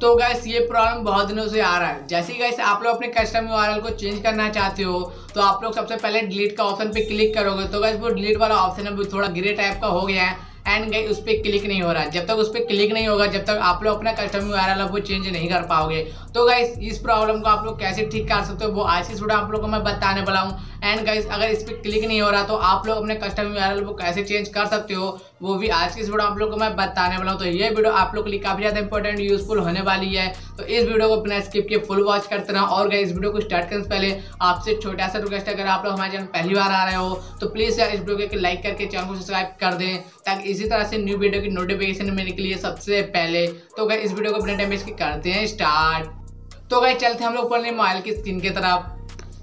तो गैस ये प्रॉब्लम बहुत दिनों से आ रहा है जैसे ही गैस आप लोग अपने कस्टम यू को चेंज करना चाहते हो तो आप लोग सबसे पहले डिलीट का ऑप्शन पे क्लिक करोगे तो गैस वो डिलीट वाला ऑप्शन है थोड़ा ग्रे टाइप का हो गया है एंड गई उस पर क्लिक नहीं हो रहा जब तक उस पर क्लिक नहीं होगा जब तक आप लोग अपना कस्टमर वायरल वो चेंज नहीं कर पाओगे तो गाइस इस प्रॉब्लम को आप लोग कैसे ठीक कर सकते हो वो आज इस वीडियो आप लोग को मैं बताने वाला हूँ एंड गाइस अगर इस पर क्लिक नहीं हो रहा तो आप लोग अपने कस्टमर वायरल वो कैसे चेंज कर सकते हो वो भी आज की इस वीडियो आप लोग को मैं बताने वाला हूँ तो ये वीडियो आप लोग के लिए काफ़ी ज़्यादा इंपॉर्टेंट यूजफुल होने वाली है तो इस वीडियो को अपना स्किप के फुल वॉच करते रहना और गाइस इस वीडियो को स्टार्ट करने से पहले आपसे छोटा सा रिक्वेस्ट अगर आप लोग हमारे चैनल पहली बार आ रहे हो तो प्लीज़ यार इस वीडियो को लाइक करके चैनल को सब्सक्राइब कर दें ताकि इसी इसी तरह से न्यू वीडियो की नोटिफिकेशन मिलने के लिए सबसे पहले तो गए इस वीडियो को अपने टाइम इसके करते हैं स्टार्ट तो गए चलते हैं हम लोग ऊपर मोबाइल की स्क्रीन की तरफ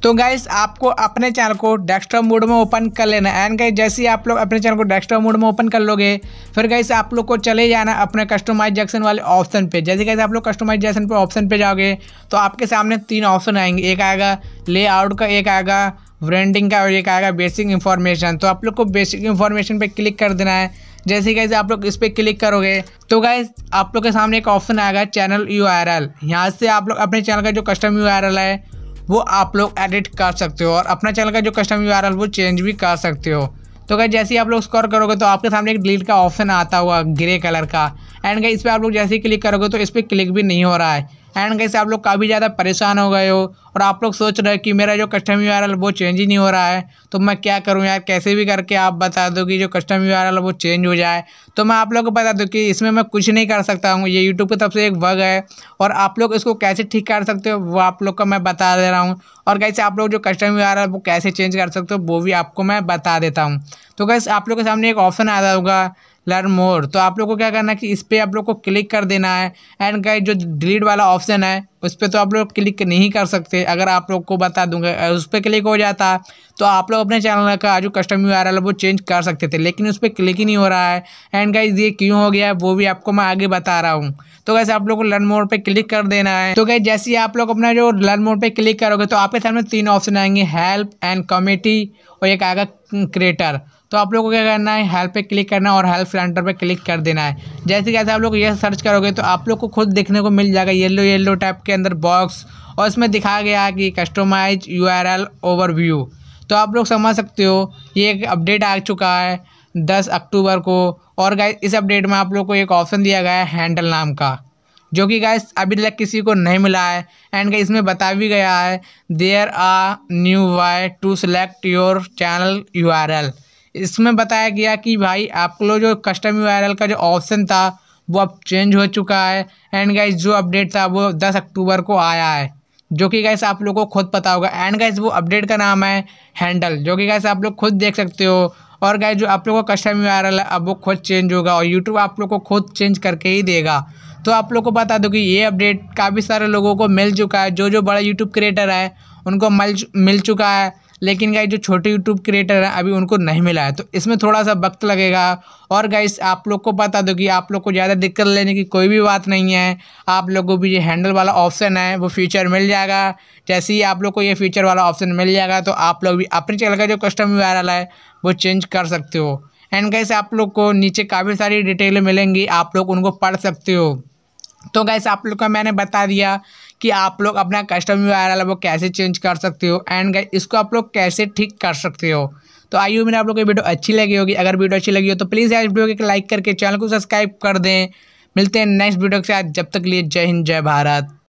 तो गाइस आपको अपने चैनल को डेस्कटॉप मोड में ओपन कर लेना एंड गाइस जैसे ही आप लोग अपने चैनल को डेस्कटॉप मोड में ओपन कर लोगे फिर गाइस आप लोग को चले जाना अपने कस्टमाइजेशन वाले ऑप्शन पे जैसे गाइस आप लोग कस्टमाइजेशन पे ऑप्शन पे जाओगे तो आपके सामने तीन ऑप्शन आएंगे एक आएगा लेआउट का एक आएगा ब्रांडिंग का और एक आएगा बेसिक इन्फॉर्मेशन तो आप लोग को बेसिक इन्फॉर्मेशन पर क्लिक कर देना है जैसे कैसे आप लोग इस पर क्लिक करोगे तो गाइज आप लोग के सामने एक ऑप्शन आएगा चैनल यू आर एल यहाँ से आप लोग अपने चैनल का जो कस्टम यू आर एल है वो आप लोग एडिट कर सकते हो और अपना चैनल का जो कस्टम यू आर एल वो चेंज भी कर सकते हो तो गई जैसे ही आप लोग स्कोर करोगे तो आपके सामने एक डिलीट का ऑप्शन आता हुआ ग्रे कलर का एंड गए इस पर आप लोग जैसे ही क्लिक करोगे तो इस पर क्लिक भी नहीं हो रहा है एंड कैसे आप लोग काफ़ी ज़्यादा परेशान हो गए हो और आप लोग सोच रहे कि मेरा जो कस्टम यू आर वो चेंज ही नहीं हो रहा है तो मैं क्या करूँ यार कैसे भी करके आप बता दो कि जो कस्टम यू आर वो चेंज हो जाए तो मैं आप लोग को बता दूँ कि इसमें मैं कुछ नहीं कर सकता हूँ ये यूट्यूब की तरफ से एक बग है और आप लोग इसको कैसे ठीक कर सकते हो वो आप लोग का मैं बता दे रहा हूँ और कैसे आप लोग जो कस्टम यू आर वो कैसे चेंज कर सकते हो वो भी आपको मैं बता देता हूँ तो कैसे आप लोग के सामने एक ऑप्शन आ होगा लर्न मोर तो आप लोग को क्या करना है कि इस पर आप लोग को क्लिक कर देना है एंड गाइड जो डिलीट वाला ऑप्शन है उस पर तो आप लोग क्लिक नहीं कर सकते अगर आप लोग को बता दूंगा उस पर क्लिक हो जाता तो आप लोग अपने चैनल का जो कस्टम यू आर वो चेंज कर सकते थे लेकिन उस पर क्लिक ही नहीं हो रहा है एंड गाइज ये क्यों हो गया है वो भी आपको मैं आगे बता रहा हूँ तो कैसे आप लोग को लर्न मोड पर क्लिक कर देना है तो कैसे जैसे ही आप लोग अपना जो लर्न मोड पर क्लिक करोगे तो आपके सामने तीन ऑप्शन आएंगे हेल्प एंड कमेटी और एक आएगा क्रिएटर तो आप लोगों को क्या करना है हेल्प पे क्लिक करना है और हेल्प सेंटर पे क्लिक कर देना है जैसे जैसे आप लोग ये सर्च करोगे तो आप लोग को खुद देखने को मिल जाएगा येलो येलो टाइप के अंदर बॉक्स और इसमें दिखाया गया है कि customize U R L overview तो आप लोग समझ सकते हो ये एक अपडेट आ चुका है दस अक्टूबर को और गाइस इस अपडेट में आप लोग को एक ऑप्शन दिया गया है हैंडल नाम का जो कि गाय अभी तक किसी को नहीं मिला है एंड इसमें बता भी गया है there a new way to select your channel U R L इसमें बताया गया कि भाई आप लोग जो कस्टम यू आर एल का जो ऑप्शन था वो अब चेंज हो चुका है एंड गाइज जो अपडेट था वो दस अक्टूबर को आया है जो कि गैस आप लोगों को खुद पता होगा एंड गैस वो अपडेट का नाम है हैंडल जो कि गैस आप लोग खुद देख सकते हो और गैस जो आप लोगों का कस्टम यू आर अब वो खुद चेंज होगा और यूट्यूब आप लोग को खुद चेंज करके ही देगा तो आप लोग को बता दो कि ये अपडेट काफ़ी सारे लोगों को मिल चुका है जो जो बड़ा यूट्यूब क्रिएटर है उनको मल मिल चुका है लेकिन गाइज जो छोटे यूट्यूब क्रिएटर हैं अभी उनको नहीं मिला है तो इसमें थोड़ा सा वक्त लगेगा और गाइज आप लोग को बता दो कि आप लोग को ज़्यादा दिक्कत लेने की कोई भी बात नहीं है आप लोग को भी ये हैंडल वाला ऑप्शन है वो फीचर मिल जाएगा जैसे ही आप लोग को ये फीचर वाला ऑप्शन मिल जाएगा तो आप लोग भी अपने चैनल का जो कस्टम वायरल है वो चेंज कर सकते हो एंड गाइस आप लोग को नीचे काफ़ी सारी डिटेल मिलेंगी आप लोग उनको पढ़ सकते हो तो गैस आप लोग का मैंने बता दिया कि आप लोग अपना कस्टम यू आर वो कैसे चेंज कर सकते हो एंड गैस इसको आप लोग कैसे ठीक कर सकते हो तो आई यू मैंने आप लोग की वीडियो अच्छी लगी होगी अगर वीडियो अच्छी लगी हो तो प्लीज़ इस वीडियो को लाइक करके चैनल को सब्सक्राइब कर दें मिलते हैं नेक्स्ट वीडियो के साथ जब तक लिए जय हिंद जय भारत